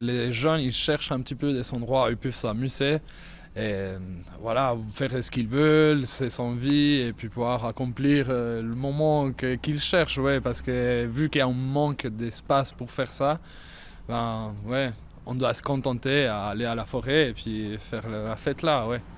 les jeunes, ils cherchent un petit peu des endroits où ils peuvent s'amuser. Et euh, voilà, faire ce qu'ils veulent, c'est son vie, et puis pouvoir accomplir euh, le moment qu'ils cherchent, ouais, parce que vu qu'il y a un manque d'espace pour faire ça, ben ouais, on doit se contenter à aller à la forêt et puis faire la fête là, ouais.